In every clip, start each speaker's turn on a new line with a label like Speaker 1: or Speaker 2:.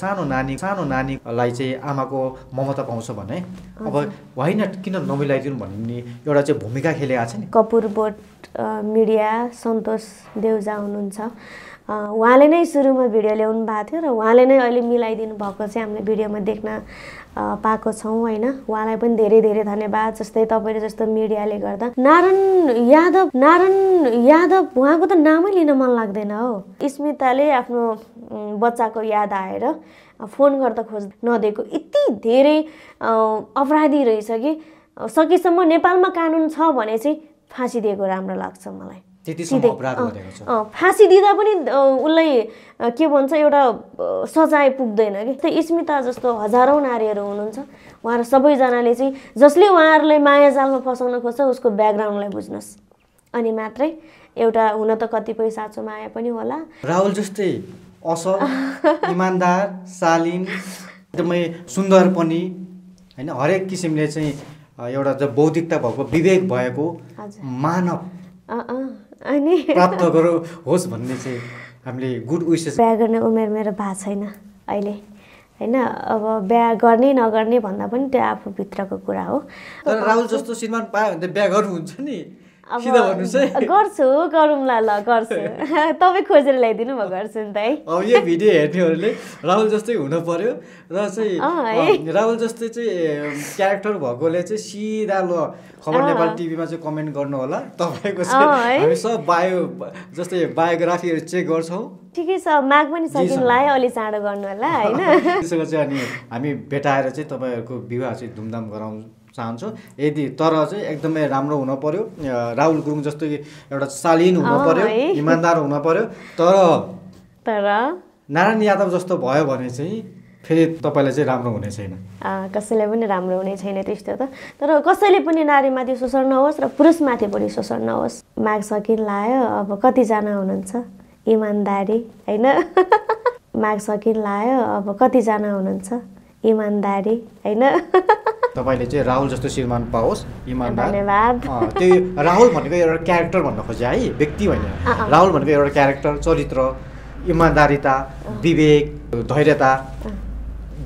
Speaker 1: सानो नानी सानो नानीलाई चाहिँ आमाको ममता पाउँछ भने अब होइन किन नमिलाइदिनु भन्ने एउटा चाहिँ भूमिका खेलेका छ नि
Speaker 2: कपुर बोट मिडिया सन्तोष देउजा हुनुहुन्छ उहाँले नै सुरुमा भिडियो ल्याउनु भएको थियो र उहाँले नै अहिले मिलाइदिनु भएको चाहिँ हामीले भिडियोमा देख्न पाएको छौँ होइन उहाँलाई पनि धेरै धेरै धन्यवाद जस्तै तपाईँले जस्तो मिडियाले गर्दा नारायण यादव नारायण यादव उहाँको त नामै लिन मन लाग्दैन हो स्मिताले आफ्नो बच्चाको याद आएर फोन गर्दा खोज नदिएको यति धेरै अपराधी रहेछ कि सकेसम्म नेपालमा कानुन छ भने चाहिँ फाँसी दिएको राम्रो लाग्छ मलाई फाँसी दिँदा पनि उसलाई के भन्छ एउटा सजाय पुग्दैन कि त्यही स्मिता जस्तो हजारौँ नारीहरू हुनुहुन्छ उहाँहरू सबैजनाले चाहिँ जसले उहाँहरूलाई मायाजालमा फसाउन खोज्छ उसको ब्याकग्राउन्डलाई बुझ्नुहोस् अनि मात्रै एउटा हुन त कतिपय साँचो माया पनि
Speaker 1: होला राहुल जस्तै असल इमान्दार शालिन एकदमै सुन्दर पनि होइन हरेक किसिमले चाहिँ एउटा बौद्धिकता भएको विवेक भएको
Speaker 2: मानव अनि प्राप्त
Speaker 1: गरोस् भन्ने चाहिँ हामीले गुड विसेस बिहा
Speaker 2: गर्ने उमेर मेरो भएको छैन अहिले होइन अब बिहा गर्ने नगर्ने भन्दा पनि त्यो आफूभित्रको कुरा हो
Speaker 1: तर राहुल जस्तो श्रीमान पायो भने त बिहा गर्नुहुन्छ नि गर्छु
Speaker 2: गरौँला ल गर्छु तपाईँ खोजेर ल्याइदिनु भयो गर्छु नि त है
Speaker 1: अब यो भिडियो हेर्नेहरूले राहुल जस्तै हुनु पर्यो र चाहिँ राहुल जस्तै चाहिँ क्यारेक्टर भएकोले चाहिँ सिधा ल खबर नेपाल टिभीमा चाहिँ कमेन्ट गर्नु होला तपाईँको हामी सब बायो जस्तै बायोग्राफीहरू चेक गर्छौँ
Speaker 2: ठिकै छ माग पनि सकिनला है अलि चाँडो गर्नु होला होइन
Speaker 1: त्यसो चाहिँ अनि हामी भेटाएर चाहिँ तपाईँहरूको विवाह चाहिँ धुमधाम गराउँ चाहन्छु यदि तर चाहिँ एकदमै राम्रो हुन पर्यो राहुल गुरुङ जस्तो कि एउटा शालीन हुन पर्यो इमान्दार हुन पर्यो तर तर नारायण यादव जस्तो भयो भने चाहिँ फेरि तपाईँलाई चाहिँ राम्रो हुने छैन
Speaker 2: कसैलाई पनि राम्रो हुने छैन त्यस्तो त तर कसैले पनि नारीमाथि शोषण नहोस् र पुरुषमाथि पनि शोषण नहोस् माग सकिन लायो अब कतिजना हुनुहुन्छ इमान्दारी होइन माग सकिन लायो अब कतिजना हुनुहुन्छ इमान्दारी होइन
Speaker 1: तपाईँले चाहिँ राहुल जस्तो श्रीमान पाओस् इमान्दार त्यही राहुल भनेको एउटा क्यारेक्टर भन्न खोजे है व्यक्ति होइन राहुल भनेको एउटा क्यारेक्टर चरित्र इमान्दारिता विवेक धैर्यता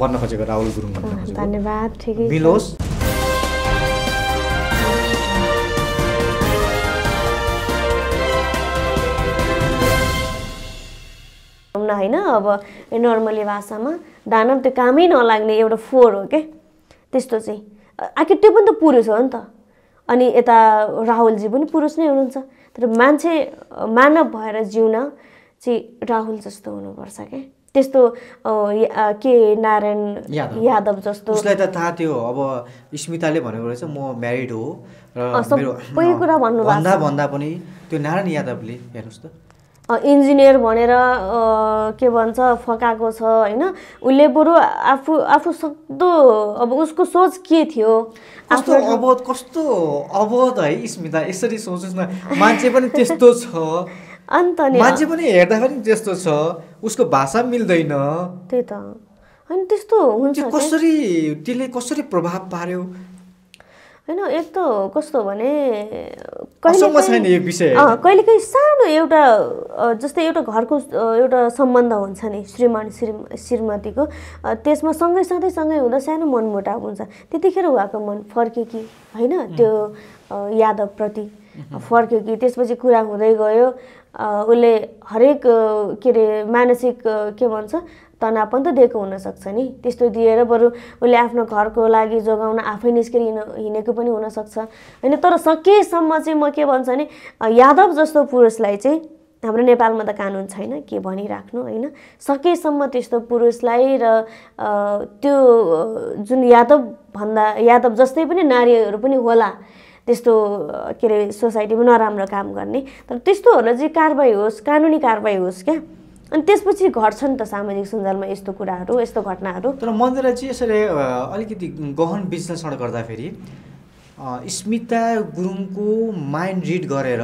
Speaker 1: भन्न खोजेको राहुल गुरुङ
Speaker 2: भन्न खोजेको धन्यवाद मिलोस् होइन अब नर्मली भाषामा दानव त्यो कामै नलाग्ने एउटा फोहोर हो क्या त्यस्तो चाहिँ आखिर त्यो पनि त पुरुष हो नि त अनि यता राहुलजी पनि पुरुष नै हुनुहुन्छ तर मान्छे मानव भएर जिउन चाहिँ राहुल जस्तो हुनुपर्छ क्या त्यस्तो के नारायण यादव जस्तो उसलाई त
Speaker 1: थाहा थियो अब स्मिताले भनेको रहेछ म म्यारिड हो र सबै
Speaker 2: कुरा भन्नु भन्दा
Speaker 1: भन्दा पनि त्यो नारायण यादवले हेर्नुहोस् त
Speaker 2: इन्जिनियर भनेर के भन्छ फकाएको छ होइन उसले बरु आफू आफू सक्दो अब उसको सोच के थियो आफ्नो
Speaker 1: अबोध कस्तो अबोध है स्मिता यसरी सोच्नुहोस् न मान्छे पनि त्यस्तो छ
Speaker 2: अन्त मान्छे
Speaker 1: पनि हेर्दाखेरि त्यस्तो छ उसको भाषा मिल्दैन त्यही त अनि त्यस्तो हुन्छ कसरी त्यसले कसरी प्रभाव पार्यो
Speaker 2: होइन एक त कस्तो भने कहिलेकाहीँ सानो एउटा जस्तै एउटा घरको एउटा सम्बन्ध हुन्छ नि श्रीमान श्री श्रीमतीको त्यसमा सँगै सधैँ सँगै हुँदा सानो मनमुटाव हुन्छ त्यतिखेर उहाँको मन फर्के कि होइन त्यो यादवप्रति फर्क्यो कि त्यसपछि कुरा हुँदै गयो उसले हरेक के अरे मानसिक के भन्छ तनाव पनि त दिएको हुनसक्छ नि त्यस्तो दिएर बरु उसले आफ्नो घरको लागि जोगाउन आफै निस्केर हिँड हिँडेको पनि हुनसक्छ होइन तर सकेसम्म चाहिँ म के भन्छु भने यादव जस्तो पुरुषलाई चाहिँ हाम्रो नेपालमा त कानुन छैन के भनिराख्नु होइन सकेसम्म त्यस्तो पुरुषलाई र त्यो जुन यादव भन्दा यादव जस्तै पनि नारीहरू पनि होला त्यस्तो के अरे सोसाइटीमा नराम्रो काम गर्ने तर त्यस्तोहरूलाई चाहिँ कारवाही होस् कानुनी कारवाही होस् क्या अनि त्यसपछि नि त सामाजिक सञ्जालमा यस्तो कुराहरू यस्तो घटनाहरू तर मन्दिरलाई चाहिँ यसरी
Speaker 1: अलिकति गहन विश्लेषण गर्दाखेरि स्मिता गुरुङको माइन्ड रिड गरेर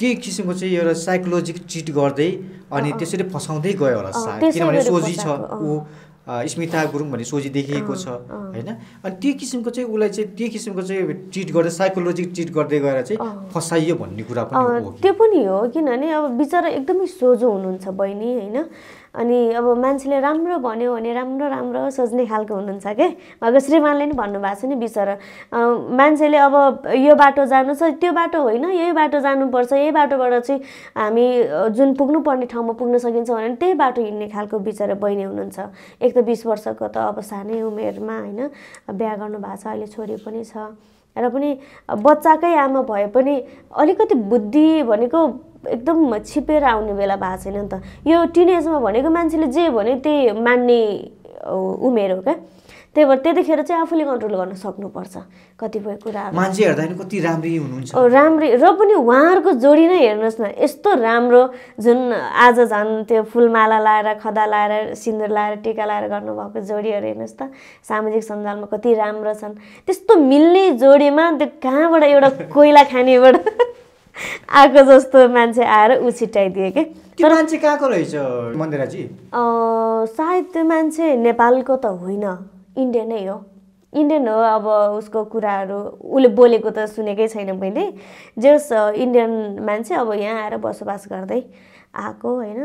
Speaker 1: केही किसिमको चाहिँ एउटा साइकोलोजिक चिट गर्दै अनि त्यसरी फसाउँदै गयो होला किनभने सोझी छ ऊ स्मिता गुरुङ भन्ने सोझी देखिएको छ होइन अनि त्यो किसिमको चाहिँ उसलाई चाहिँ त्यो किसिमको चाहिँ ट्रिट गर्दै साइकोलोजिक ट्रिट गर्दै गएर चाहिँ फसाइयो भन्ने कुरा पनि
Speaker 2: त्यो पनि हो किनभने अब बिचरा एकदमै सोझो हुनुहुन्छ बहिनी होइन अनि अब मान्छेले राम्रो भन्यो भने राम्रो राम्रो सोच्ने खालको हुनुहुन्छ के भएको श्रीमानले नि भन्नुभएको छ नि बिचरा मान्छेले अब यो बाटो जानु छ त्यो बाटो होइन यही बाटो जानुपर्छ यही बाटोबाट चाहिँ हामी जुन पुग्नुपर्ने ठाउँमा पुग्न सकिन्छ भने त्यही बाटो हिँड्ने खालको बिचरा बहिनी हुनुहुन्छ एक त बिस वर्षको त अब सानै उमेरमा होइन बिहा गर्नु भएको छ अहिले छोरी पनि छ र पनि बच्चाकै आमा भए पनि अलिकति बुद्धि भनेको एकदम छिपेर आउने बेला भएको छैन नि त यो टिनेजमा भनेको मान्छेले जे भन्यो त्यही मान्ने उमेर हो क्या त्यही भएर त्यतिखेर चाहिँ आफूले कन्ट्रोल गर्न सक्नुपर्छ कतिपय कुरा मान्छे
Speaker 1: कति राम्री हुनुहुन्छ
Speaker 2: राम्री र पनि उहाँहरूको जोडी नै हेर्नुहोस् न यस्तो राम्रो जुन आज झन् त्यो फुलमाला लाएर खदा लाएर सिन्दुर लाएर टिका लाएर गर्नुभएको जोडीहरू हेर्नुहोस् त सामाजिक सञ्जालमा कति राम्रो छन् त्यस्तो मिल्ने जोडीमा त्यो कहाँबाट एउटा कोइला खानेबाट आएको जस्तो मान्छे आएर ऊ छिट्याइदियो कि त्यो मान्छे कहाँको
Speaker 1: रहेछ मन्दिराजी
Speaker 2: सायद त्यो मान्छे नेपालको त होइन इन्डियनै हो इन्डियन हो अब उसको कुराहरू उसले बोलेको त सुनेकै छैन मैले जस इन्डियन मान्छे अब यहाँ आएर बसोबास गर्दै आएको होइन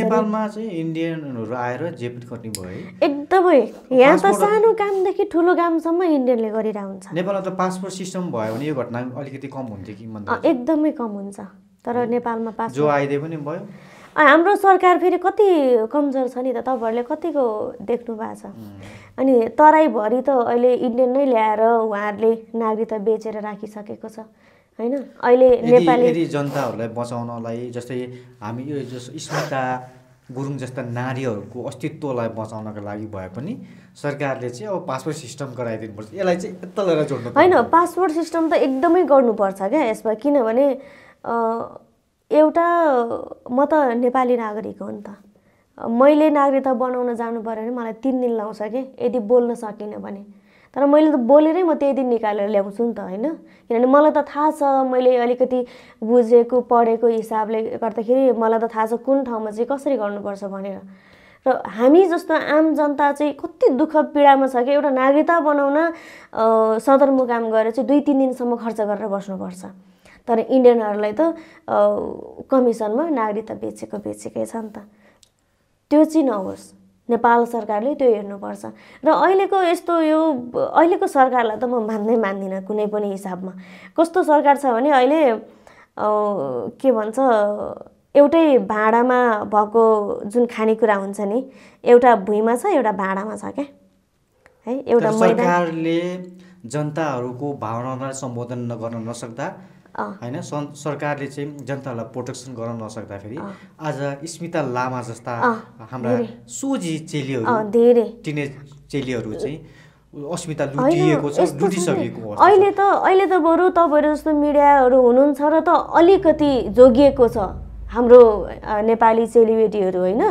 Speaker 2: नेपालमा
Speaker 1: चाहिँ इन्डियनहरू आएर जेपेट गर्ने भयो
Speaker 2: एकदमै यहाँ त सानो कामदेखि ठुलो कामसम्म इन्डियनले गरिरहेको हुन्छ
Speaker 1: नेपालमा त पासपोर्ट सिस्टम भयो भने यो घटना अलिकति कम हुन्थ्यो कि
Speaker 2: एकदमै कम हुन्छ तर नेपालमा पासपोर्ट जो
Speaker 1: आइदिए पनि भयो
Speaker 2: हाम्रो सरकार फेरि कति कमजोर छ नि त तपाईँहरूले कतिको देख्नु भएको छ अनि तराईभरि त अहिले इन्डियन नै ल्याएर उहाँहरूले नागरिकता बेचेर राखिसकेको छ होइन अहिले नेपाली
Speaker 1: जनताहरूलाई बचाउनलाई जस्तै हामी यो जस स्मिता गुरुङ जस्ता नारीहरूको अस्तित्वलाई बचाउनको लागि भए पनि सरकारले चाहिँ अब पासपोर्ट सिस्टम गराइदिनुपर्छ यसलाई चाहिँ यता लिएर जोड्नु होइन
Speaker 2: पासपोर्ट सिस्टम त एकदमै गर्नुपर्छ क्या यसमा किनभने एउटा म त नेपाली नागरिक हो नि त मैले नागरिकता बनाउन जानु पऱ्यो भने मलाई तिन दिन लाउँछ कि यदि बोल्न सकिनँ भने तर मैले त बोलेरै म त्यही दिन निकालेर ल्याउँछु नि त होइन किनभने मलाई त थाहा छ मैले अलिकति बुझेको पढेको हिसाबले गर्दाखेरि मलाई त थाहा छ कुन ठाउँमा चाहिँ कसरी गर्नुपर्छ भनेर र हामी जस्तो आम जनता चाहिँ कति दुःख पीडामा छ कि एउटा नागरिकता बनाउन सदरमुकाम गएर चाहिँ दुई तिन दिनसम्म खर्च गरेर बस्नुपर्छ तर इन्डियनहरूलाई त कमिसनमा नागरिकता बेचेको बेचेकै छ नि त त्यो चाहिँ नहोस् नेपाल सरकारले त्यो हेर्नुपर्छ र अहिलेको यस्तो यो अहिलेको सरकारलाई त म मान्दै मान्दिनँ कुनै पनि हिसाबमा कस्तो सरकार छ भने अहिले के भन्छ एउटै भाँडामा भएको जुन खानेकुरा हुन्छ नि एउटा भुइँमा छ एउटा भाँडामा छ क्या है एउटा मैदान
Speaker 1: जनताहरूको भावनालाई सम्बोधन गर्न नसक्दा होइन सरकारले चाहिँ जनतालाई प्रोटेक्सन गर्न नसक्दाखेरि आज स्मिता लामा जस्ता हाम्रा सोझी चेलीहरू टिनेज चेलीहरू चाहिँ अहिले
Speaker 2: त अहिले त बरु तपाईँहरू जस्तो मिडियाहरू हुनुहुन्छ र त अलिकति जोगिएको छ हाम्रो नेपाली चेलीबेटीहरू होइन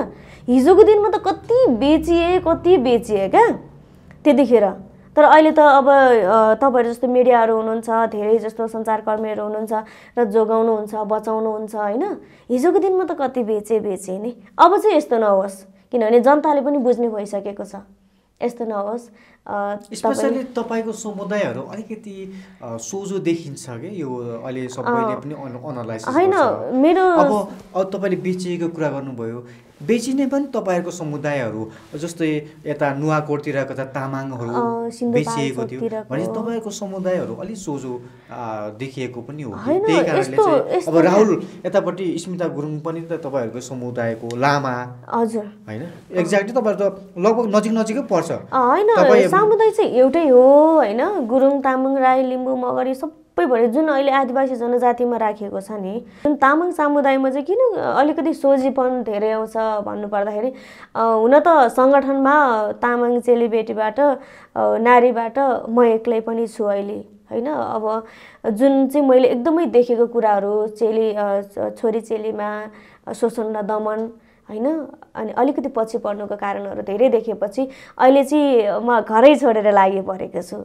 Speaker 2: हिजोको दिनमा त कति बेचिए कति बेचिए क्या त्यतिखेर तर अहिले त अब तपाईँहरू जस्तो मिडियाहरू हुनुहुन्छ धेरै जस्तो सञ्चारकर्मीहरू हुनुहुन्छ र जोगाउनुहुन्छ बचाउनुहुन्छ होइन हिजोको दिनमा त कति बेचे बेचे नि अब चाहिँ यस्तो नहोस् किनभने जनताले पनि बुझ्ने भइसकेको छ यस्तो नहोस् स्पेसली
Speaker 1: तपाईँको समुदायहरू अलिकति सोझो देखिन्छ कि यो अहिले सबैले पनि होइन मेरो अब तपाईँले बेचिएको कुरा गर्नुभयो बेचिने पनि तपाईँहरूको समुदायहरू जस्तै यता नुवाकोटतिरको कता तामाङहरू बेचिएको थियो भने तपाईँहरूको समुदायहरू अलिक सोझो देखिएको पनि हो त्यही कारणले चाहिँ अब राहुल यतापट्टि स्मिता गुरुङ पनि त तपाईँहरूको समुदायको लामा हजुर होइन एक्ज्याक्टली तपाईँहरू त लगभग नजिक नजिकै पर्छ
Speaker 2: होइन समुदाय चाहिँ एउटै हो होइन गुरुङ तामाङ राई लिम्बू मगरी सब सबै जुन अहिले आदिवासी जनजातिमा राखिएको छ नि जुन तामाङ समुदायमा चाहिँ किन अलिकति सोझीपन धेरै आउँछ भन्नुपर्दाखेरि हुन त सङ्गठनमा तामाङ चेलीबेटीबाट नारीबाट म एक्लै पनि छु अहिले होइन अब जुन चाहिँ मैले एकदमै देखेको कुराहरू चेली छोरी चेलीमा शोषण र दमन होइन अनि अलिकति पछि पर्नुको कारणहरू धेरै देखेपछि अहिले चाहिँ म घरै छोडेर लागि परेको छु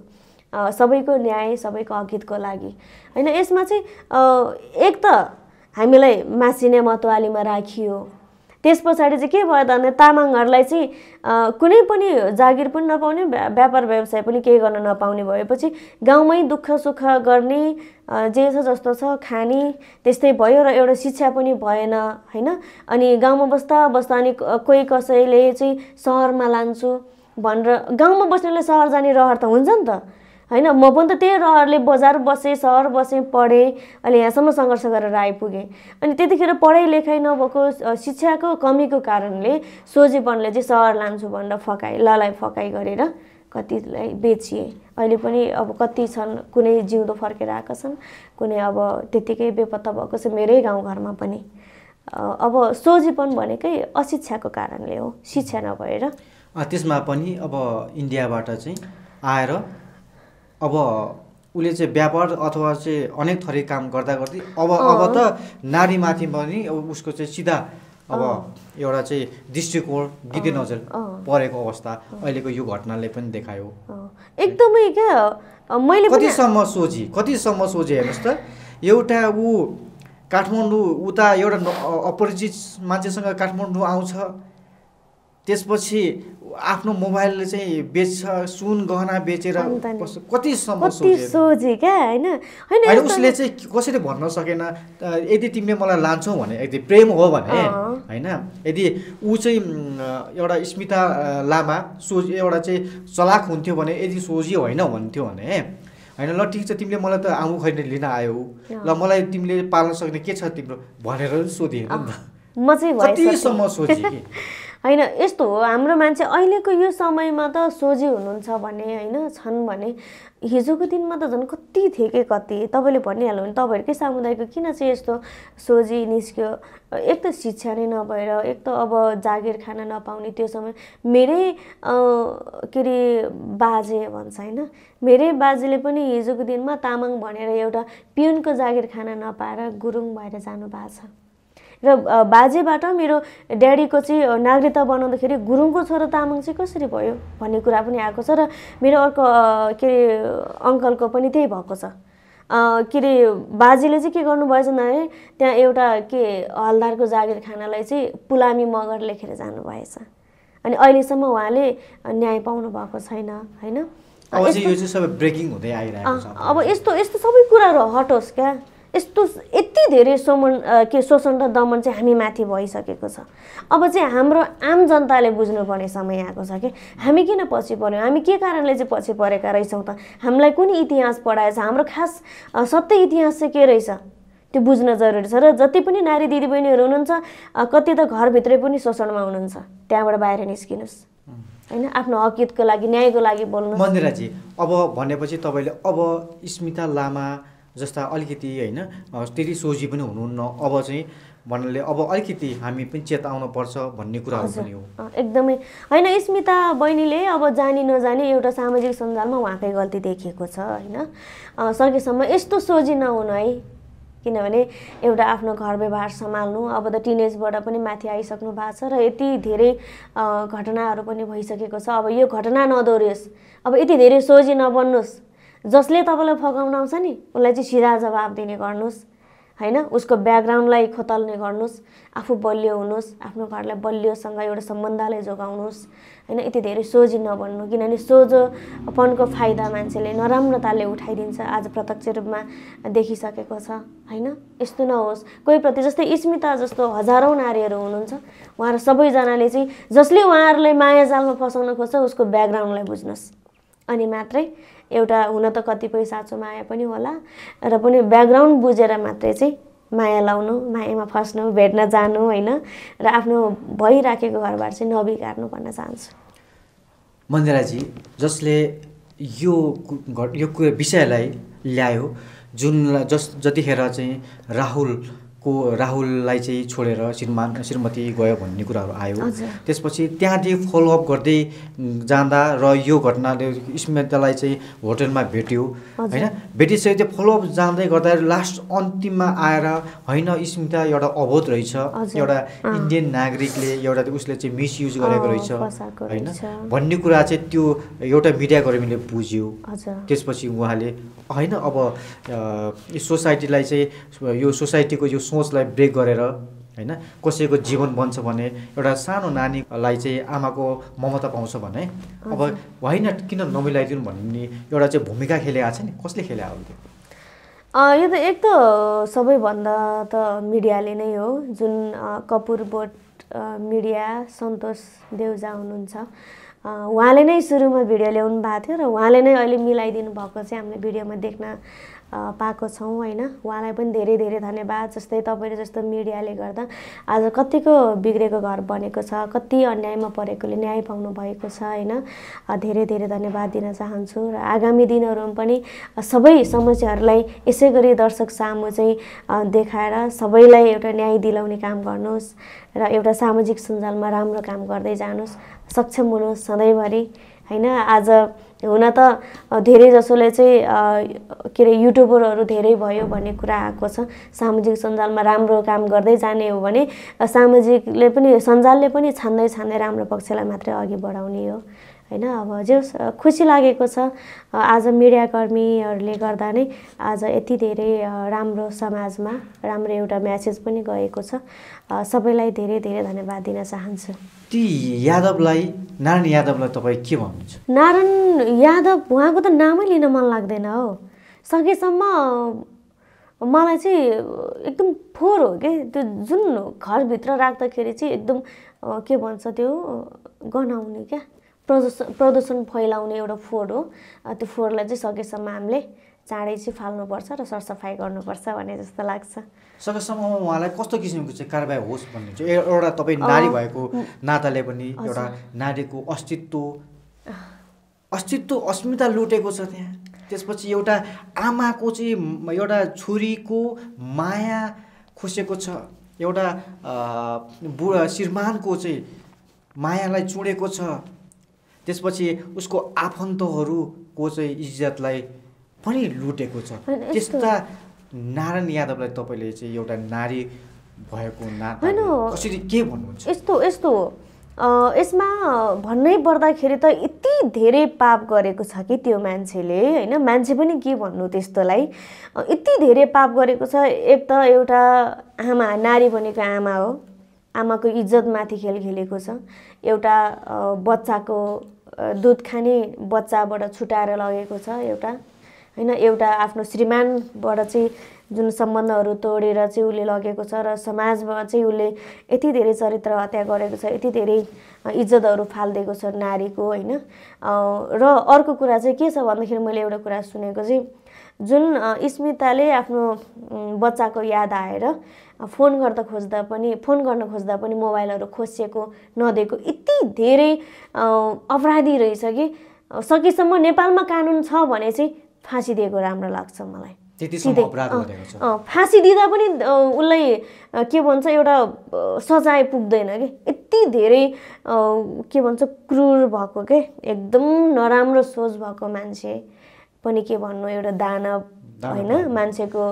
Speaker 2: सबैको न्याय सबैको हकितको लागि होइन यसमा चाहिँ एक त हामीलाई मासिने मतवालीमा राखियो त्यस पछाडि चाहिँ के भयो त भने तामाङहरूलाई चाहिँ कुनै पनि जागिर पनि नपाउने व्यापार व्यवसाय पनि केही गर्न नपाउने भएपछि गाउँमै दुःख सुख गर्ने जे छ जस्तो छ खाने त्यस्तै भयो र एउटा शिक्षा पनि भएन होइन अनि गाउँमा बस्दा बस्दा अनि कोही कसैले चाहिँ सहरमा लान्छु भनेर गाउँमा बस्नेले सहर जाने रहर त हुन्छ नि त होइन म पनि त त्यही रहरले बजार बसेँ सहर बसेँ पढेँ अहिले यहाँसम्म सङ्घर्ष गरेर आइपुगेँ अनि त्यतिखेर पढाइ लेखाइ नभएको शिक्षाको कमीको कारणले सोझेपनले चाहिँ सहर लान्छु भनेर फकाए ललाई फकाइ गरेर कतिलाई बेचिए अहिले पनि अब कति छन् कुनै जिउँदो फर्केर आएका छन् कुनै अब त्यत्तिकै बेपत्ता भएको छ मेरै गाउँघरमा पनि अब सोझेपन भनेकै अशिक्षाको कारणले हो शिक्षा नभएर
Speaker 1: त्यसमा पनि अब इन्डियाबाट चाहिँ आएर अब उसले चाहिँ व्यापार अथवा चाहिँ अनेक थरी काम गर्दा गर्दै अब अब त नारीमाथि पनि उसको चाहिँ सिधा अब एउटा चाहिँ दृष्टिकोण दिदी नजर परेको अवस्था अहिलेको यो घटनाले पनि देखायो
Speaker 2: एकदमै क्या मैले कतिसम्म
Speaker 1: सोझे कतिसम्म सोझे हेर्नुहोस् त एउटा ऊ काठमाडौँ उता एउटा अपरिचित मान्छेसँग काठमाडौँ आउँछ त्यसपछि आफ्नो मोबाइलले चाहिँ बेच्छ सुन गहना बेचेर कतिसम्म सोझे क्या होइन होइन उसले चाहिँ कसरी भन्न सकेन यदि तिमीले मलाई लान्छौ भने यदि प्रेम हो भने होइन यदि ऊ चाहिँ एउटा स्मिता लामा सोझ एउटा चाहिँ चलाक हुन्थ्यो भने यदि सोझी होइन भन्थ्यो भने होइन ल ठिक छ तिमीले मलाई त आउँ खै लिन आयौ ल मलाई तिमीले पाल्न सक्ने के छ तिम्रो भनेर सोधिएन नि
Speaker 2: त कतिसम्म सोधेँ होइन यस्तो हो हाम्रो मान्छे अहिलेको यो समयमा त सोझी हुनुहुन्छ भने होइन छन् भने हिजोको दिनमा त झन् कति थिए कि कति तपाईँले भनिहाल्यो भने तपाईँहरूकै सामुदायिक किन चाहिँ यस्तो सोझी निस्क्यो एक त शिक्षा नै नभएर एक त अब जागिर खान नपाउने त्यो समय मेरै के अरे बाजे भन्छ होइन मेरै बाजेले पनि हिजोको दिनमा तामाङ भनेर एउटा पिउनको जागिर खान नपाएर गुरुङ भएर जानु भएको छ र बाजेबाट मेरो ड्याडीको चाहिँ नागरिकता बनाउँदाखेरि गुरुङको छोरा तामाङ चाहिँ कसरी भयो भन्ने कुरा पनि आएको छ र मेरो अर्को के अरे अङ्कलको पनि त्यही भएको छ के अरे बाजेले चाहिँ के गर्नुभएछ भने त्यहाँ एउटा के हलदारको जागिर खानालाई चाहिँ पुलामी मगर लेखेर जानुभएछ अनि अहिलेसम्म उहाँले न्याय पाउनु भएको छैन होइन अब यस्तो यस्तो सबै कुराहरू हटोस् क्या यस्तो यति धेरै शोमन के शोषण र दमन चाहिँ हामी माथि भइसकेको छ अब चाहिँ हाम्रो आम जनताले बुझ्नुपर्ने समय आएको छ कि हामी किन पछि पऱ्यौँ हामी के कारणले चाहिँ पछि परेका रहेछौँ त हामीलाई कुन इतिहास पढाएछ हाम्रो खास सत्य इतिहास चाहिँ के रहेछ त्यो बुझ्न जरुरी छ र जति पनि नारी दिदीबहिनीहरू हुनुहुन्छ कति त घरभित्रै पनि शोषणमा हुनुहुन्छ त्यहाँबाट बाहिर निस्किनुहोस् होइन आफ्नो हकितको लागि न्यायको लागि बोल्नु मन्दिराजी
Speaker 1: अब भनेपछि तपाईँले अब स्मिता लामा जस्ता अलिकति होइन त्यति सोझी पनि हुनुहुन्न अब चाहिँ भन्नाले अब अलिकति हामी पनि चेत आउनुपर्छ भन्ने कुराहरू पनि हो
Speaker 2: एकदमै होइन स्मिता बहिनीले अब जानी नजानी एउटा सामाजिक सञ्जालमा उहाँकै गल्ती देखिएको छ होइन सकेसम्म यस्तो सोझी नहुन है किनभने एउटा आफ्नो घर व्यवहार सम्हाल्नु अब त टिनेजबाट पनि माथि आइसक्नु भएको छ र यति धेरै घटनाहरू पनि भइसकेको छ अब यो घटना नदोरियोस् अब यति धेरै सोझी नबन्नुहोस् जसले तपाईँलाई फकाउन आउँछ नि उसलाई चाहिँ सिधा जवाब दिने गर्नुहोस् होइन उसको ब्याकग्राउन्डलाई खोतल्ने गर्नुहोस् आफू बलियो हुनुहोस् आफ्नो घरलाई बलियोसँग एउटा सम्बन्धलाई जोगाउनुहोस् होइन यति धेरै सोझी नभन्नु किनभने सोझोपनको फाइदा मान्छेले नराम्रोताले उठाइदिन्छ आज प्रत्यक्ष रूपमा देखिसकेको छ होइन यस्तो नहोस् कोही प्रति जस्तै स्मिता जस्तो हजारौँ नारीहरू हुनुहुन्छ उहाँहरू सबैजनाले चाहिँ जसले उहाँहरूलाई मायाजालमा फसाउन खोज्छ उसको ब्याकग्राउन्डलाई बुझ्नुहोस् अनि मात्रै एउटा हुन त कतिपय साँचो माया पनि होला र पनि ब्याकग्राउन्ड बुझेर मात्रै चाहिँ माया लाउनु मायामा फस्नु भेट्न जानु होइन र आफ्नो भइराखेको घरबार चाहिँ नबिगार्नु भन्न चाहन्छु
Speaker 1: मन्दिराजी जसले यो यो विषयलाई ल्यायो जुन जस जतिखेर चाहिँ राहुल को राहुललाई चाहिँ छोडेर श्रीमान श्रीमती गयो भन्ने कुराहरू आयो त्यसपछि त्यहाँदेखि फलोअप गर्दै जाँदा र यो घटनाले स्मितालाई चाहिँ होटलमा भेट्यो होइन भेटिसकेपछि फलोअप जाँदै गर्दा लास्ट अन्तिममा आएर होइन स्मिता एउटा अबोध रहेछ एउटा इन्डियन नागरिकले एउटा उसले चाहिँ मिसयुज गरेको रहेछ होइन भन्ने कुरा चाहिँ त्यो एउटा मिडियाकर्मीले बुझ्यो त्यसपछि उहाँले होइन अब सोसाइटीलाई चाहिँ यो सोसाइटीको यो सोचलाई ब्रेक गरेर होइन कसैको जीवन बन्छ भने एउटा सानो नानीलाई चाहिँ आमाको ममता पाउँछ भने अब होइन किन नमिलाइदिनु भन्ने एउटा चाहिँ भूमिका आएको छ नि कसले खेले हो त्यो
Speaker 2: यो त एक त सबैभन्दा त मिडियाले नै हो जुन कपुर बोट मिडिया सन्तोष देउजा हुनुहुन्छ उहाँले नै सुरुमा भिडियो ल्याउनु भएको थियो र उहाँले नै अहिले मिलाइदिनु भएको चाहिँ हामीले भिडियोमा देख्न पाएको छौँ होइन उहाँलाई पनि धेरै धेरै धन्यवाद जस्तै तपाईँले जस्तो मिडियाले गर्दा आज कतिको बिग्रेको घर बनेको छ कति अन्यायमा परेकोले न्याय पाउनु भएको छ होइन धेरै धेरै धन्यवाद दिन चाहन्छु र आगामी दिनहरूमा पनि सबै समस्याहरूलाई यसै गरी दर्शक सामु चाहिँ देखाएर सबैलाई एउटा न्याय दिलाउने काम गर्नुहोस् र एउटा सामाजिक सञ्जालमा राम्रो काम गर्दै जानुहोस् सक्षम हुनुहोस् सधैँभरि होइन आज हुन त धेरै जसोले चाहिँ के अरे युट्युबरहरू धेरै भयो भन्ने कुरा आएको छ सामाजिक सञ्जालमा राम्रो काम गर्दै जाने हो भने सामाजिकले पनि सञ्जालले पनि छान्दै छान्दै राम्रो पक्षलाई मात्रै अघि बढाउने हो होइन अब जे खुसी लागेको छ आज मिडियाकर्मीहरूले गर्दा नै आज यति धेरै राम्रो समाजमा राम्रो एउटा म्यासेज पनि गएको छ सबैलाई धेरै धेरै धन्यवाद दिन चाहन्छु
Speaker 1: ती यादवलाई नारायण यादवलाई
Speaker 2: तपाईँ के भन्नुहुन्छ नारायण यादव उहाँको त नामै लिन मन लाग्दैन हो सकेसम्म मलाई चाहिँ एकदम फोहोर हो कि त्यो जुन घरभित्र राख्दाखेरि चाहिँ एकदम के भन्छ त्यो गनाउने क्या प्रदूषण प्रदूषण फैलाउने एउटा फोहोर हो त्यो फोहोरलाई चाहिँ सकेसम्म हामीले चाँडै चाहिँ फाल्नुपर्छ र सरसफाइ गर्नुपर्छ भन्ने जस्तो लाग्छ
Speaker 1: सकेसम्म उहाँलाई कस्तो किसिमको चाहिँ कारबाही होस् भन्ने चाहिँ एउटा तपाईँ नारी भएको नाताले पनि एउटा नारीको अस्तित्व अस्तित्व अस्मिता लुटेको छ त्यहाँ त्यसपछि एउटा आमाको चाहिँ एउटा छोरीको माया खोसेको छ एउटा बुढा श्रीमानको चाहिँ मायालाई चुडेको छ त्यसपछि उसको आफन्तहरूको चाहिँ इज्जतलाई पनि लुटेको छ
Speaker 2: त्यस्ता
Speaker 1: नारायण यादवलाई तपाईँले चाहिँ एउटा नारी भएको कसरी के
Speaker 2: भन्नुहुन्छ यस्तो यस्तो यसमा भन्नै पर्दाखेरि त यति धेरै पाप गरेको छ कि त्यो मान्छेले होइन मान्छे पनि के भन्नु त्यस्तोलाई यति धेरै पाप गरेको छ एक त एउटा आमा नारी भनेको आमा हो आमाको इज्जतमाथि खेल खेलेको छ एउटा बच्चाको दुध खाने बच्चाबाट छुट्याएर लगेको छ एउटा होइन एउटा आफ्नो श्रीमानबाट चाहिँ जुन सम्बन्धहरू तोडेर चाहिँ उसले लगेको छ र समाजमा चाहिँ उसले यति धेरै चरित्र हत्या गरेको छ यति धेरै इज्जतहरू फालिदिएको छ नारीको होइन र अर्को कुरा चाहिँ के छ भन्दाखेरि मैले एउटा कुरा सुनेको चाहिँ जुन स्मिताले आफ्नो बच्चाको याद आएर फोन गर्दा खोज्दा पनि फोन गर्न खोज्दा पनि मोबाइलहरू खोसिएको नदिएको यति धेरै अपराधी रहेछ कि सकेसम्म नेपालमा कानुन छ भने चाहिँ फाँसी दिएको राम्रो लाग्छ मलाई फाँसी दिँदा पनि उसलाई के भन्छ एउटा सजाय पुग्दैन कि यति धेरै के भन्छ क्रुर भएको के एकदम नराम्रो सोच भएको मान्छे पनि के भन्नु एउटा दानव होइन मान्छेको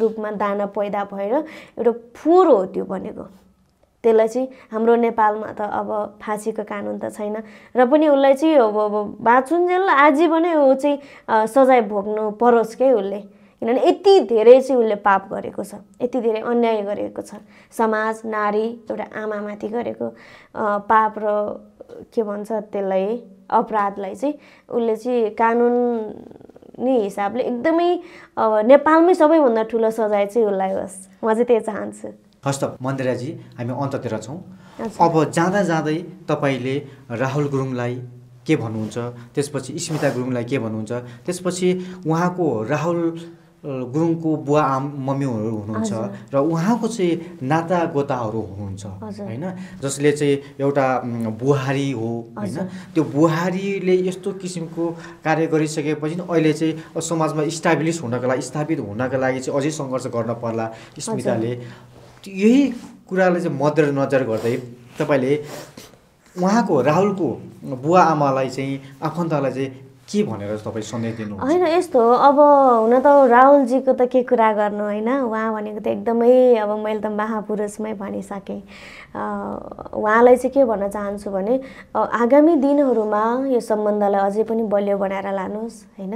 Speaker 2: रूपमा दाना पैदा भएर एउटा फोहोर हो त्यो भनेको त्यसलाई चाहिँ हाम्रो नेपालमा त अब फाँसीको कानुन त छैन र पनि उसलाई चाहिँ अब अब बाँचुन्जेल आजीवनै ऊ चाहिँ सजाय भोग्नु परोस् क्या उसले किनभने यति धेरै चाहिँ उसले पाप गरेको छ यति धेरै अन्याय गरेको छ समाज नारी एउटा आमामाथि गरेको पाप र के भन्छ त्यसलाई अपराधलाई चाहिँ उसले चाहिँ कानुन नि हिसाबले एकदमै अब नेपालमै सबैभन्दा ठुलो सजाय चाहिँ उसलाई होस् म चाहिँ त्यही चाहन्छु
Speaker 1: हस्त मन्दिराजी हामी अन्ततिर छौँ अब जाँदा जाँदै तपाईँले राहुल गुरुङलाई के भन्नुहुन्छ त्यसपछि स्मिता गुरुङलाई के भन्नुहुन्छ त्यसपछि उहाँको राहुल गुरुङको बुवा आम मम्मीहरू हुनुहुन्छ र उहाँको चाहिँ नाता गोताहरू हुनुहुन्छ होइन जसले चाहिँ एउटा बुहारी हो होइन त्यो बुहारीले यस्तो किसिमको कार्य गरिसकेपछि अहिले चाहिँ समाजमा इस्टाब्लिस हुनको लागि स्थापित हुनको लागि चाहिँ अझै सङ्घर्ष गर्न पर्ला स्मिताले यही कुरालाई चाहिँ मध्यनजर गर्दै तपाईँले उहाँको राहुलको बुवा आमालाई चाहिँ आफन्तलाई चाहिँ के भनेर तपाईँ सन्देश दिनु होइन
Speaker 2: यस्तो अब हुन त राहुलजीको त के कुरा गर्नु होइन उहाँ भनेको त एकदमै अब मैले त महापुरुषमै भनिसकेँ उहाँलाई चाहिँ के भन्न चाहन्छु भने आगामी दिनहरूमा यो सम्बन्धलाई अझै पनि बलियो बनाएर लानुहोस् होइन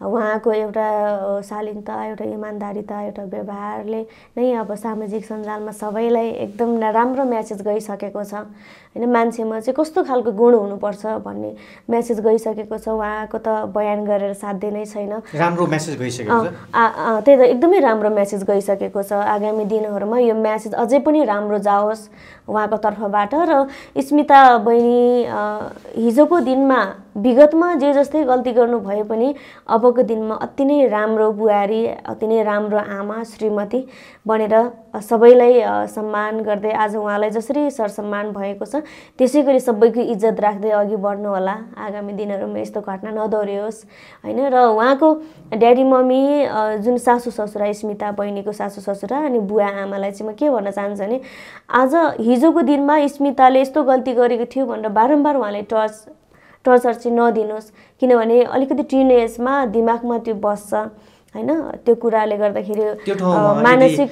Speaker 2: उहाँको एउटा शालीनता एउटा इमान्दारीता एउटा व्यवहारले नै अब सामाजिक सञ्जालमा सबैलाई एकदम राम्रो म्यासेज गइसकेको छ होइन मान्छेमा चाहिँ कस्तो खालको गुण हुनुपर्छ भन्ने म्यासेज गइसकेको छ उहाँको त बयान गरेर साध्य नै छैन राम्रो म्यासेज गइसकेको त्यही त एकदमै राम्रो म्यासेज गइसकेको छ आगामी दिनहरूमा यो म्यासेज अझै पनि राम्रो जाओस् उहाँको तर्फबाट र स्मिता बहिनी हिजोको दिनमा विगतमा जे जस्तै गल्ती गर्नु भए पनि अबको दिनमा अति नै राम्रो बुहारी अति नै राम्रो आमा श्रीमती बनेर सबैलाई सम्मान गर्दै आज उहाँलाई जसरी सरसम्मान भएको छ त्यसै गरी सबैको इज्जत राख्दै अघि बढ्नु होला आगामी दिनहरूमा यस्तो घटना नदोहोरियोस् होइन र उहाँको ड्याडी मम्मी जुन सासु ससुरा स्मिता बहिनीको सासु ससुरा अनि बुवा आमालाई चाहिँ म के भन्न चाहन्छु भने आज हिजोको दिनमा स्मिताले यस्तो गल्ती गरेको थियो भनेर बारम्बार उहाँले टर्च टर्चर चाहिँ नदिनुहोस् किनभने अलिकति टिन एजमा दिमागमा त्यो बस्छ होइन त्यो कुराले गर्दाखेरि मानसिक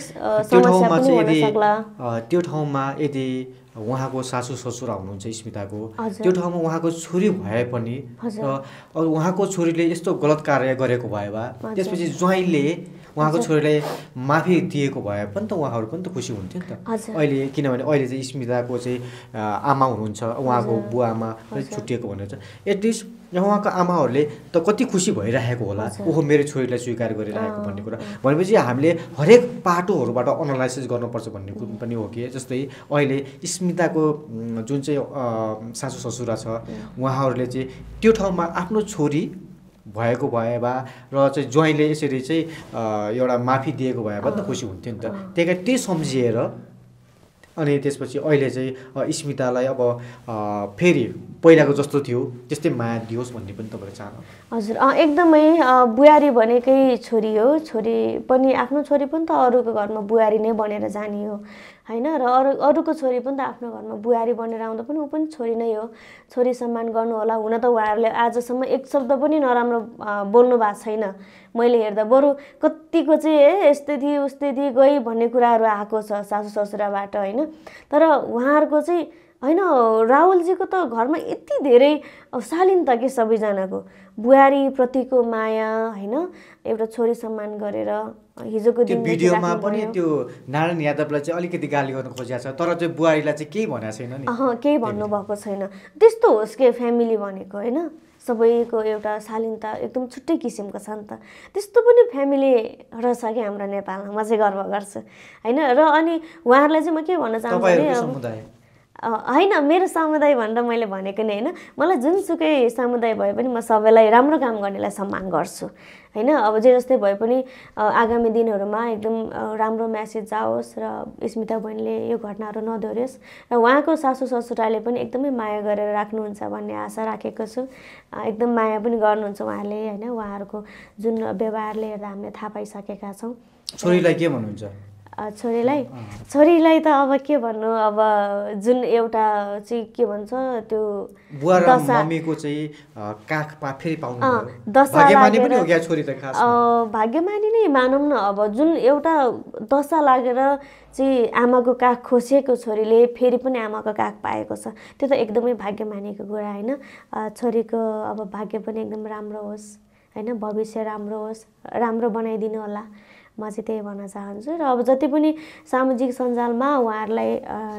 Speaker 1: त्यो ठाउँमा यदि उहाँको सासु ससुरा हुनुहुन्छ स्मिताको त्यो ठाउँमा उहाँको छोरी भए पनि उहाँको छोरीले यस्तो गलत कार्य गरेको भए वा त्यसपछि ज्वाइँले उहाँको छोरीलाई माफी दिएको भए पनि त उहाँहरू पनि त खुसी हुन्थ्यो नि त अहिले किनभने अहिले चाहिँ स्मिताको चाहिँ आमा हुनुहुन्छ उहाँको बुवा आमा छुट्टिएको भनेर चाहिँ एटलिस्ट उहाँको आमाहरूले त कति खुसी भइरहेको होला ओहो मेरो छोरीलाई स्वीकार गरिरहेको भन्ने कुरा भनेपछि हामीले हरेक पाटोहरूबाट अनालाइसिस गर्नुपर्छ भन्ने कुरो पनि हो कि जस्तै अहिले स्मिताको जुन चाहिँ सासु ससुरा छ उहाँहरूले चाहिँ त्यो ठाउँमा आफ्नो छोरी भएको भए वा र चाहिँ ज्वाइँले यसरी चाहिँ एउटा माफी दिएको भए भए त खुसी हुन्थ्यो नि त त्यही कारण त्यही सम्झिएर अनि त्यसपछि अहिले चाहिँ स्मितालाई अब फेरि पहिलाको जस्तो थियो त्यस्तै माया दियोस् भन्ने पनि तपाईँले चाहनु
Speaker 2: हजुर एकदमै बुहारी भनेकै छोरी हो छोरी पनि आफ्नो छोरी पनि त अरूको घरमा बुहारी नै बनेर जाने हो होइन र अरू अरूको छोरी पनि त आफ्नो घरमा बुहारी बनेर आउँदा पनि ऊ पनि छोरी नै हो छोरी सम्मान गर्नु होला हुन त उहाँहरूले आजसम्म एक शब्द पनि नराम्रो बोल्नु भएको छैन मैले हेर्दा बरु कतिको चाहिँ ए यस्तै थिए उस्तै थिए गई भन्ने कुराहरू आएको छ सासु ससुराबाट होइन तर उहाँहरूको चाहिँ होइन राहुलजीको त घरमा यति धेरै शालीनता कि के सबैजनाको बुहारीप्रतिको माया होइन एउटा छोरी सम्मान गरेर हिजोको दिन भिडियोमा पनि त्यो
Speaker 1: नारायण यादवलाई चाहिँ अलिकति गाली गर्नु खोजेको छ तर चाहिँ बुहारीलाई चाहिँ केही भनेको छैन नि
Speaker 2: अँ केही भन्नुभएको छैन त्यस्तो होस् के फ्यामिली भनेको होइन सबैको एउटा शालीनता एकदम छुट्टै किसिमको छ नि त त्यस्तो पनि फ्यामिली रहेछ कि हाम्रो नेपालमा म चाहिँ गर्व गर्छु होइन र अनि उहाँहरूलाई चाहिँ म के भन्न चाहन्छु होइन मेरो समुदाय भनेर मैले भनेको नै होइन मलाई जुनसुकै समुदाय भए पनि म सबैलाई राम्रो काम गर्नेलाई सम्मान गर्छु होइन अब जे जस्तै भए पनि आगामी दिनहरूमा एकदम राम्रो म्यासेज जाओस् र स्मिता बहिनीले यो घटनाहरू नदोरियोस् र उहाँको सासु ससुराले पनि एकदमै माया गरेर राख्नुहुन्छ भन्ने आशा राखेको छु एकदम माया पनि गर्नुहुन्छ उहाँले होइन उहाँहरूको जुन व्यवहारले हेर्दा हामीले थाहा पाइसकेका छौँ छोरीलाई के भन्नुहुन्छ छोरीलाई छोरीलाई त अब के भन्नु अब जुन एउटा चाहिँ के भन्छ त्यो भाग्यमानी नै मानौँ न अब जुन एउटा दशा लागेर चाहिँ आमाको काख खोसेको छोरीले फेरि पनि आमाको काख पाएको छ त्यो त एकदमै भाग्यमानीको कुरा होइन छोरीको अब भाग्य पनि एकदम राम्रो होस् होइन भविष्य राम्रो होस् राम्रो बनाइदिनु होला म चाहिँ त्यही भन्न चाहन्छु र अब जति पनि सामाजिक सञ्जालमा उहाँहरूलाई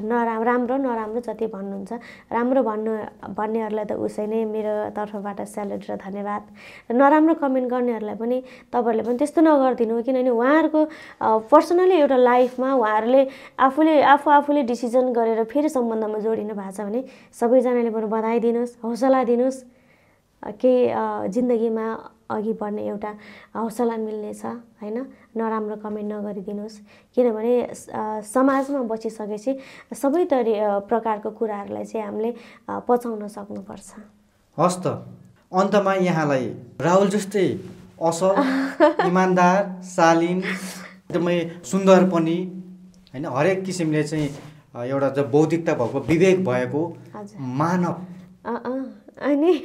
Speaker 2: नराम राम्रो नराम्रो जति भन्नुहुन्छ राम्रो भन्नु भन्नेहरूलाई त उसै नै मेरो तर्फबाट स्यालेरी र धन्यवाद र नराम्रो कमेन्ट गर्नेहरूलाई पनि तपाईँहरूले पनि त्यस्तो नगरिदिनु किनभने उहाँहरूको पर्सनली एउटा लाइफमा उहाँहरूले आफूले आफू आफूले डिसिजन गरेर फेरि सम्बन्धमा जोडिनु भएको छ भने सबैजनाले बरु बधाई दिनुहोस् हौसला दिनुहोस् केही जिन्दगीमा अघि बढ्ने एउटा हौसला मिल्नेछ होइन नराम्रो कमेन्ट नगरिदिनुहोस् किनभने समाजमा बसिसकेपछि सबै तरि प्रकारको कुराहरूलाई चाहिँ हामीले पचाउन सक्नुपर्छ
Speaker 1: हस् त अन्तमा यहाँलाई राहुल जस्तै असल इमान्दार सालिन एकदमै सुन्दर पनि होइन हरेक किसिमले चाहिँ एउटा बौद्धिकता भएको विवेक भएको
Speaker 2: मानव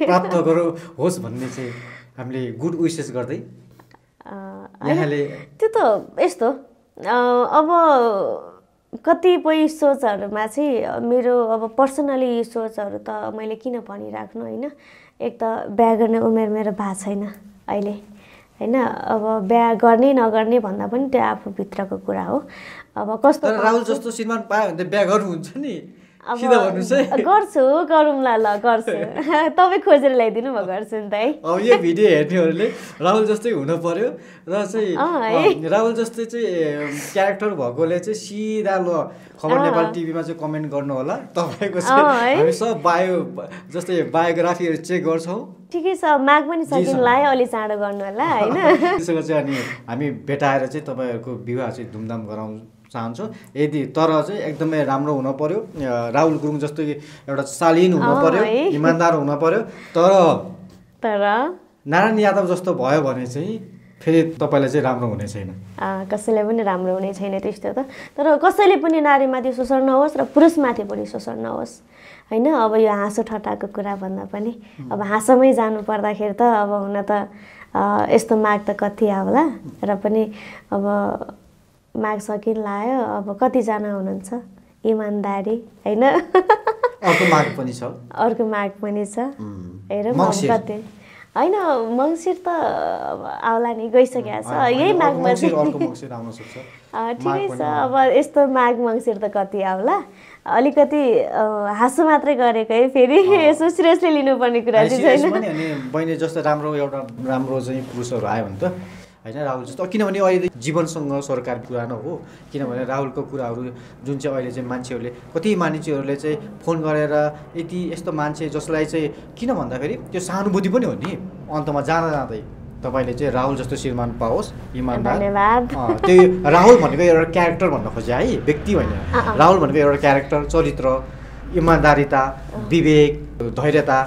Speaker 2: प्राप्त
Speaker 1: गरौँ होस् भन्ने चाहिँ हामीले गुड विसेस गर्दै
Speaker 2: त्यो त यस्तो अब कतिपय सोचहरूमा चाहिँ मेरो अब पर्सनली सोचहरू त मैले किन भनिराख्नु होइन एक त बिहा गर्ने उमेर मेरो भएको छैन अहिले होइन अब बिहा गर्ने नगर्ने भन्दा पनि त्यो आफूभित्रको कुरा हो अब कस्तो राहुल जस्तो
Speaker 1: श्रीमान पायो भने त बिहा गर्नुहुन्छ नि गर्छु
Speaker 2: गरौँला ल गर्छु तपाईँ खोजेर ल्याइदिनु भयो गर्छु नि त है
Speaker 1: अब यो भिडियो हेर्नेहरूले राहुल जस्तै हुनु पर्यो र चाहिँ राहुल जस्तै चाहिँ क्यारेक्टर भएकोले चाहिँ सिधा ल खबर नेपाल टिभीमा चाहिँ कमेन्ट गर्नु होला तपाईँको हामी सब बायो जस्तै बायोग्राफीहरू चेक गर्छौँ
Speaker 2: ठिकै छ माग पनि सकिनला है अलि चाँडो गर्नु होला होइन
Speaker 1: त्यसो चाहिँ अनि हामी भेटाएर चाहिँ तपाईँहरूको विवाह चाहिँ धुमधाम गराउँ चाहन्छु यदि तर चाहिँ एकदमै राम्रो हुन पर्यो राहुल गुरुङ जस्तो एउटा शालीन हुन पर्यो इमान्दार हुन पर्यो तर तर नारायण यादव जस्तो भयो भने चाहिँ फेरि तपाईँलाई चाहिँ राम्रो हुने छैन
Speaker 2: कसैलाई पनि राम्रो हुने छैन त्यस्तो त तर कसैले पनि नारीमाथि शोषण नहोस् र पुरुषमाथि पनि शोषण नहोस् होइन अब यो हाँसो ठट्टाको कुरा भन्दा पनि अब हाँसोमै जानु पर्दाखेरि त अब हुन त यस्तो माग त कति आउला र पनि अब माग सकिन लायो अब कतिजना हुनुहुन्छ इमान्दारी होइन अर्को माग पनि छ अर्को माग पनि छ हेरौँ कति होइन मङ्सिर त आउला नि गइसकेको छ यही माघ मङ्सिर ठिकै
Speaker 1: छ अब
Speaker 2: यस्तो माघ मङ्सिर त कति आउला अलिकति हाँसो मात्रै गरेको है फेरि यसो सिरियसली लिनुपर्ने कुरा चाहिँ छैन
Speaker 1: बहिनी जस्तो राम्रो एउटा राम्रो चाहिँ पुरुषहरू आयो भने त होइन राहुल जस्तो किनभने अहिले जीवनसँग सरकार पुरानो हो किनभने राहुलको कुराहरू जुन चाहिँ अहिले चाहिँ मान्छेहरूले कति मान्छेहरूले चाहिँ फोन गरेर यति यस्तो मान्छे जसलाई चाहिँ किन भन्दाखेरि त्यो सहानुभूति पनि हो नि अन्तमा जाँदा जाँदै तपाईँले चाहिँ राहुल जस्तो श्रीमान पाओस् धन्यवाद त्यो राहुल भनेको एउटा क्यारेक्टर भन्न खोजे है व्यक्ति होइन राहुल भनेको एउटा क्यारेक्टर चरित्र इमान्दारिता विवेक धैर्यता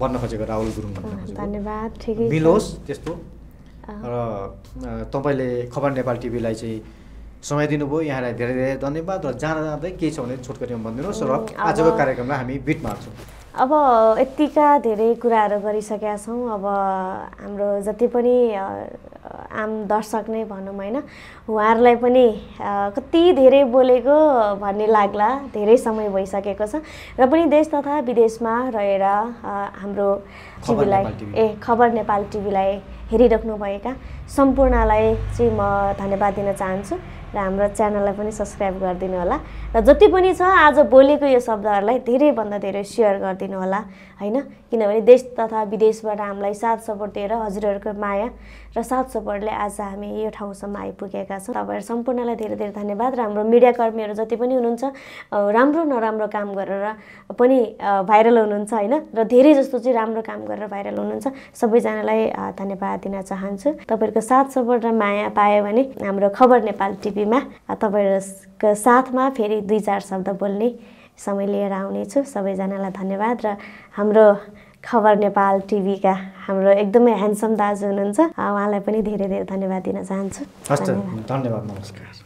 Speaker 1: भन्न खोजेको राहुल गुरुङ भन्न
Speaker 2: खोजेको मिलोस्
Speaker 1: त्यस्तो र तपाईँले खबर नेपाल टिभीलाई चाहिँ समय दिनुभयो यहाँलाई धेरै धेरै धन्यवाद र जाँदा जाँदै के छ भने छोटकरीमा भनिदिनुहोस् र आजको कार्यक्रममा हामी बिट मार्छौँ
Speaker 2: अब यत्तिका धेरै कुराहरू गरिसकेका छौँ अब हाम्रो जति पनि आम दर्शक नै भनौँ होइन उहाँहरूलाई पनि कति धेरै बोलेको भन्ने लाग्ला धेरै समय भइसकेको छ र पनि देश तथा विदेशमा रहेर हाम्रो टिभीलाई ए खबर नेपाल टिभीलाई हेरिराख्नुभएका सम्पूर्णलाई चाहिँ म धन्यवाद दिन चाहन्छु र हाम्रो च्यानललाई पनि सब्सक्राइब गरिदिनु होला र जति पनि छ आज बोलेको यो शब्दहरूलाई धेरैभन्दा धेरै सेयर गरिदिनु होला होइन किनभने देश तथा विदेशबाट हामीलाई साथ सपोर्ट दिएर हजुरहरूको माया र साथ सपोर्टले आज हामी यो ठाउँसम्म आइपुगेका छौँ तपाईँहरू सम्पूर्णलाई धेरै धेरै धन्यवाद र हाम्रो मिडियाकर्मीहरू जति पनि हुनुहुन्छ राम्रो नराम्रो काम गरेर पनि भाइरल हुनुहुन्छ होइन र धेरै जस्तो चाहिँ राम्रो काम गरेर भाइरल हुनुहुन्छ सबैजनालाई धन्यवाद दिन चाहन्छु तपाईँहरूको साथ सपोर्ट र माया पायो भने हाम्रो खबर नेपाल टिभीमा तपाईँहरूको साथमा फेरि दुई चार शब्द बोल्ने समय लिएर आउनेछु सबैजनालाई धन्यवाद र हाम्रो खबर नेपाल टिभीका हाम्रो एकदमै ह्यान्डसम दाजु हुनुहुन्छ उहाँलाई पनि धेरै धेरै धन्यवाद दिन चाहन्छु हस्
Speaker 1: धन्यवाद नमस्कार